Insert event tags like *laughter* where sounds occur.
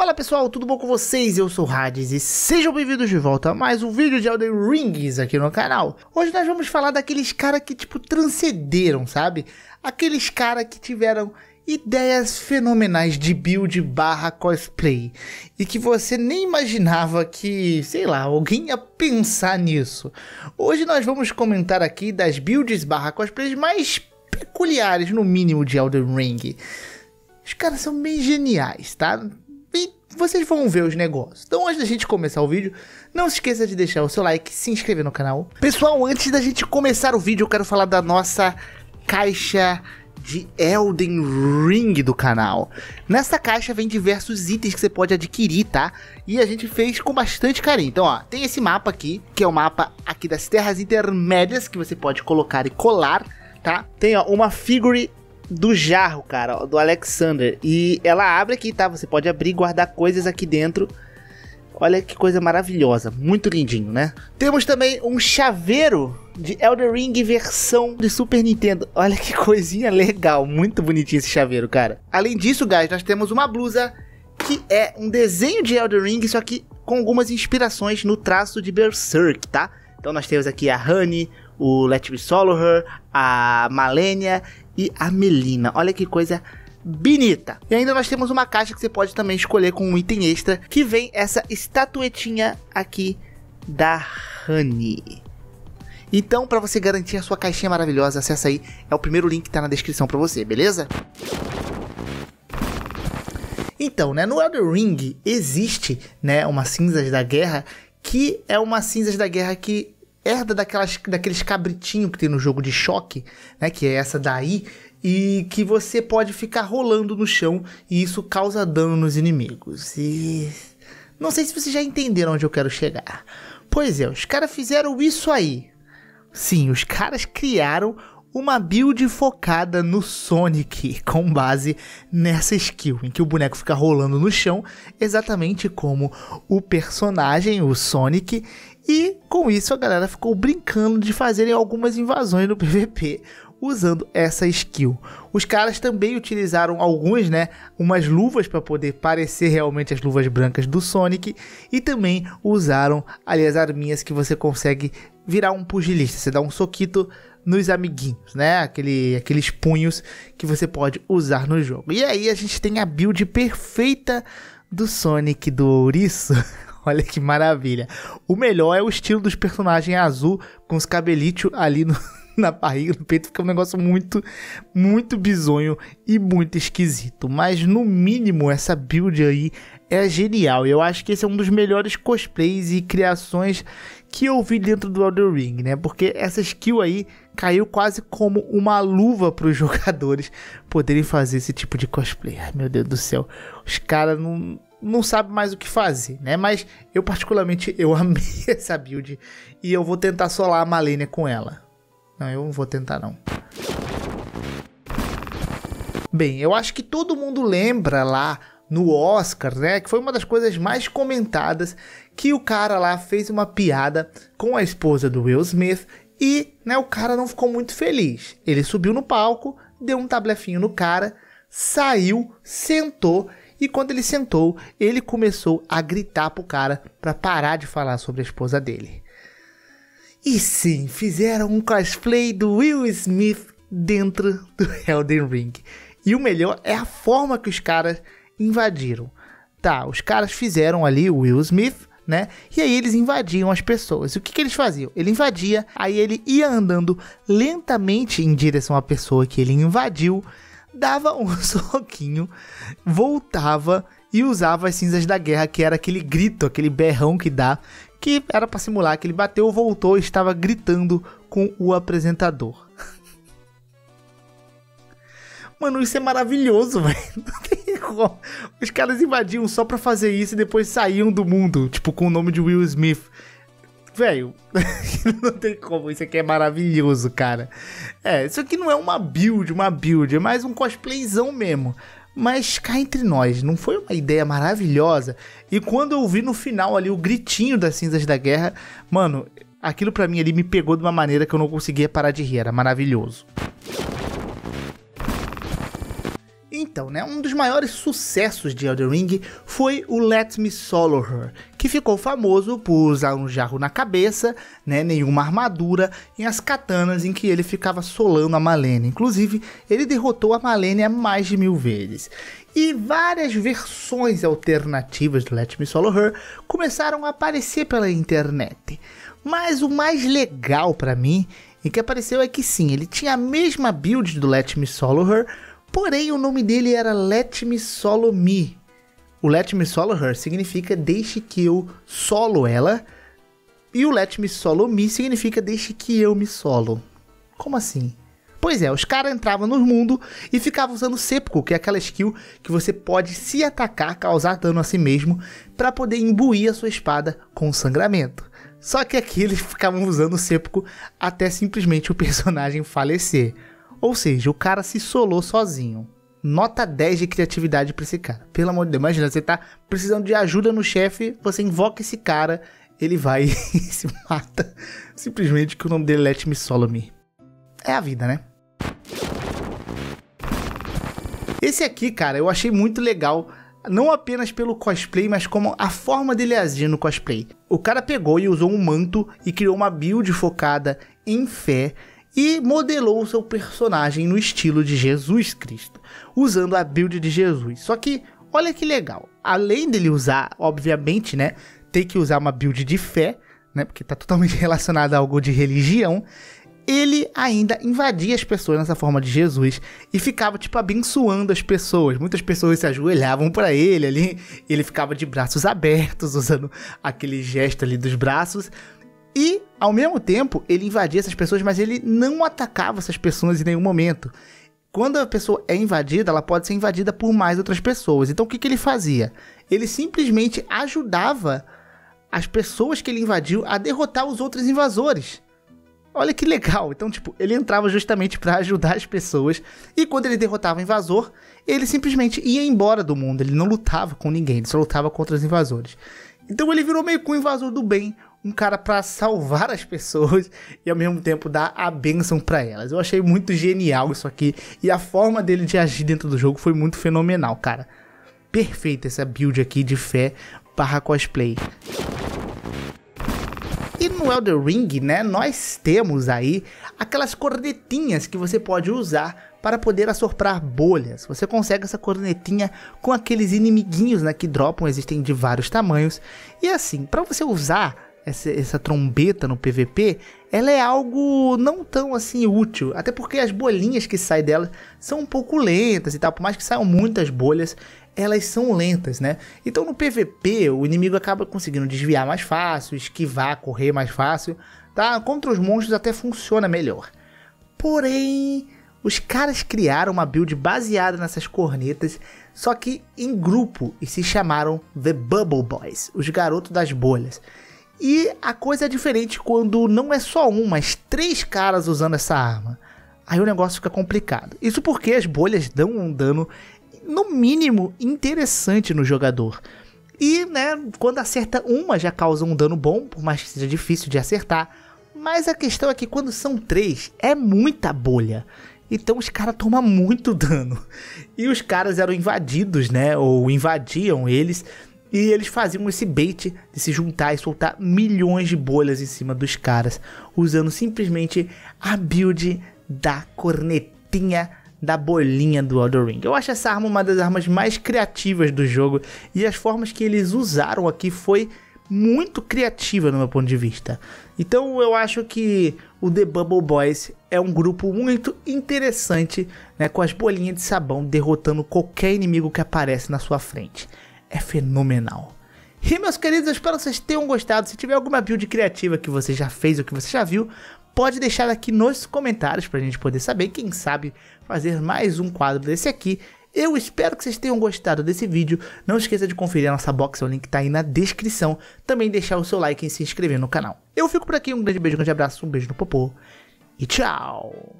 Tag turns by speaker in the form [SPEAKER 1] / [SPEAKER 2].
[SPEAKER 1] Fala pessoal, tudo bom com vocês? Eu sou o Hades e sejam bem-vindos de volta a mais um vídeo de Elden Rings aqui no canal. Hoje nós vamos falar daqueles caras que tipo transcederam, sabe? Aqueles caras que tiveram ideias fenomenais de build barra cosplay e que você nem imaginava que, sei lá, alguém ia pensar nisso. Hoje nós vamos comentar aqui das builds barra cosplays mais peculiares, no mínimo, de Elden Ring. Os caras são bem geniais, tá? vocês vão ver os negócios. Então, antes da gente começar o vídeo, não se esqueça de deixar o seu like, se inscrever no canal. Pessoal, antes da gente começar o vídeo, eu quero falar da nossa caixa de Elden Ring do canal. Nessa caixa vem diversos itens que você pode adquirir, tá? E a gente fez com bastante carinho. Então, ó, tem esse mapa aqui, que é o mapa aqui das terras intermédias, que você pode colocar e colar, tá? Tem, ó, uma figure do jarro, cara, do Alexander. E ela abre aqui, tá? Você pode abrir e guardar coisas aqui dentro. Olha que coisa maravilhosa, muito lindinho, né? Temos também um chaveiro de Elder Ring versão de Super Nintendo. Olha que coisinha legal, muito bonitinho esse chaveiro, cara. Além disso, guys, nós temos uma blusa que é um desenho de Elder Ring, só que com algumas inspirações no traço de Berserk, tá? Então nós temos aqui a Honey, o Let Me Solo Her, a Malenia e Melina, Olha que coisa bonita. E ainda nós temos uma caixa que você pode também escolher com um item extra, que vem essa estatuetinha aqui da Honey. Então, para você garantir a sua caixinha maravilhosa, acessa aí, é o primeiro link que tá na descrição para você, beleza? Então, né, no Elder Ring existe, né, uma Cinzas da Guerra, que é uma Cinzas da Guerra que herda daquelas, daqueles cabritinhos que tem no jogo de choque, né? Que é essa daí, e que você pode ficar rolando no chão e isso causa dano nos inimigos. E. Não sei se vocês já entenderam onde eu quero chegar. Pois é, os caras fizeram isso aí. Sim, os caras criaram uma build focada no Sonic, com base nessa skill, em que o boneco fica rolando no chão, exatamente como o personagem, o Sonic, e com isso a galera ficou brincando de fazerem algumas invasões no PVP usando essa skill. Os caras também utilizaram alguns, né, umas luvas para poder parecer realmente as luvas brancas do Sonic e também usaram ali as arminhas que você consegue virar um pugilista. Você dá um soquito nos amiguinhos, né? Aquele, aqueles punhos que você pode usar no jogo. E aí a gente tem a build perfeita do Sonic do Ouriço. *laughs* *laughs* Olha que maravilha. O melhor é o estilo dos personagens azul com os cabelitos ali no, *laughs* na barriga, no peito, fica um negócio muito, muito bizonho e muito esquisito. Mas no mínimo, essa build aí é genial. Eu acho que esse é um dos melhores cosplays e criações que eu vi dentro do Elder Ring, né? Porque essa skill aí caiu quase como uma luva *laughs* para os jogadores poderem fazer esse tipo de cosplay. Ai, meu Deus do céu. Os caras não não sabe mais o que fazer, né? Mas eu particularmente *laughs* eu amei essa build e eu vou tentar solar a Malenia com ela. Não, eu não vou tentar não. Bem, eu acho que todo mundo lembra lá no Oscar, né? Que foi uma das coisas mais comentadas que o cara lá fez uma piada com a esposa do Will Smith e, né, o cara não ficou muito feliz. Ele subiu no palco, deu um tablefinho no cara, saiu, sentou e quando ele sentou, ele começou a gritar pro cara para parar de falar sobre a esposa dele. E sim, fizeram um cosplay do Will Smith dentro do *laughs* Elden Ring. E o melhor é a forma que os caras invadiram. Tá, os caras fizeram ali o Will Smith, né? E aí eles invadiam as pessoas. O que, que eles faziam? Ele invadia, aí ele ia andando lentamente em direção à pessoa que ele invadiu dava um *laughs* soquinho, voltava e usava as cinzas da guerra, que era aquele grito, aquele berrão que dá, que era para simular que ele bateu, voltou e estava gritando com o apresentador. *laughs* Mano, isso é maravilhoso, *laughs* velho. Os caras invadiam só pra fazer isso e depois saíam do mundo, tipo, com o nome de Will Smith velho, *laughs* não tem como, isso aqui é maravilhoso, cara. É, isso aqui não é uma build, uma build, é mais um cosplayzão mesmo. Mas cá entre nós, não foi uma ideia maravilhosa? E quando eu vi no final ali o gritinho das cinzas da guerra, mano, aquilo para mim ali me pegou de uma maneira que eu não conseguia parar de rir, era maravilhoso. Então, né? Um dos maiores sucessos de Elden Ring foi o Let Me Solo Her, que ficou famoso por usar um jarro na cabeça, né, nenhuma armadura e as katanas em que ele ficava solando a Malene. Inclusive, ele derrotou a Malene mais de mil vezes. E várias versões alternativas do Let Me Solo Her começaram a aparecer pela internet. Mas o mais legal para mim e é que apareceu é que sim, ele tinha a mesma build do Let Me Solo Her, Porém, o nome dele era Let Me Solo Me. O Let Me Solo Her significa deixe que eu solo ela. E o Let Me Solo Me significa deixe que eu me solo. Como assim? Pois é, os caras entravam no mundo e ficavam usando Sepco, que é aquela skill que você pode se atacar, causar dano a si mesmo, para poder imbuir a sua espada com sangramento. Só que aqui eles ficavam usando o Sepco até simplesmente o personagem falecer. Ou seja, o cara se solou sozinho. Nota 10 de criatividade pra esse cara. Pelo amor de Deus, imagina, você tá precisando de ajuda no chefe, você invoca esse cara, ele vai *laughs* e se mata. Simplesmente que o nome dele é Let Me Solo Me. É a vida, né? Esse aqui, cara, eu achei muito legal não apenas pelo cosplay, mas como a forma dele agir no cosplay. O cara pegou e usou um manto e criou uma build focada em fé e modelou seu personagem no estilo de Jesus Cristo, usando a build de Jesus. Só que olha que legal, além dele usar, obviamente, né, ter que usar uma build de fé, né, porque está totalmente *laughs* relacionado a algo de religião, ele ainda invadia as pessoas nessa forma de Jesus e ficava tipo abençoando as pessoas. Muitas pessoas se ajoelhavam para ele ali, ele ficava de braços abertos, *laughs* usando aquele gesto ali dos braços e, ao mesmo tempo, ele invadia essas pessoas, mas ele não atacava essas pessoas em nenhum momento. Quando a pessoa é invadida, ela pode ser invadida por mais outras pessoas. Então o que, que ele fazia? Ele simplesmente ajudava as pessoas que ele invadiu a derrotar os outros invasores. Olha que legal. Então, tipo, ele entrava justamente para ajudar as pessoas. E quando ele derrotava o invasor, ele simplesmente ia embora do mundo. Ele não lutava com ninguém, ele só lutava contra os invasores. Então ele virou meio que um invasor do bem, um cara para salvar as pessoas e ao mesmo tempo dar a benção para elas. Eu achei muito genial isso aqui e a forma dele de agir dentro do jogo foi muito fenomenal, cara. Perfeita essa build aqui de fé barra cosplay. E no Elder Ring, né, nós temos aí aquelas cornetinhas que você pode usar para poder assoprar bolhas. Você consegue essa cornetinha com aqueles inimiguinhos né, que dropam, existem de vários tamanhos. E assim, para você usar essa, essa, trombeta no PVP, ela é algo não tão assim útil. Até porque as bolinhas que saem dela são um pouco lentas e tal. Por mais que saiam muitas bolhas, elas são lentas, né? Então no PVP, o inimigo acaba conseguindo desviar mais fácil, esquivar, correr mais fácil, tá? Contra os monstros até funciona melhor. Porém, os caras criaram uma build baseada nessas cornetas, só que em grupo e se chamaram The Bubble Boys, os garotos das bolhas. E a coisa é diferente quando não é só um, mas três caras usando essa arma. Aí o negócio fica complicado. Isso porque as bolhas dão um dano, no mínimo, interessante no jogador. E, né, quando acerta uma já causa um dano bom, por mais que seja difícil de acertar. Mas a questão é que quando são três, é muita bolha. Então os caras tomam muito *laughs* dano. E os caras eram invadidos, né? Ou invadiam eles e eles faziam esse bait de se juntar e soltar milhões de bolhas em cima dos caras, usando simplesmente a build da cornetinha da bolinha do Elden Ring. Eu acho essa arma uma das armas mais criativas do jogo e as formas que eles usaram aqui foi muito criativa no meu ponto de vista. Então eu acho que o The Bubble Boys é um grupo muito interessante, né, com as bolinhas de sabão derrotando qualquer inimigo que aparece na sua frente é fenomenal. E meus queridos, eu espero que vocês tenham gostado. Se tiver alguma build criativa que você já fez ou que você já viu, pode deixar aqui nos comentários para a gente poder saber. Quem sabe fazer mais um quadro desse aqui. Eu espero que vocês tenham gostado desse vídeo. Não esqueça de conferir a nossa box, é o link está aí na descrição. Também deixar o seu like e se inscrever no canal. Eu fico por aqui, um grande beijo, um grande abraço, um beijo no popô e tchau!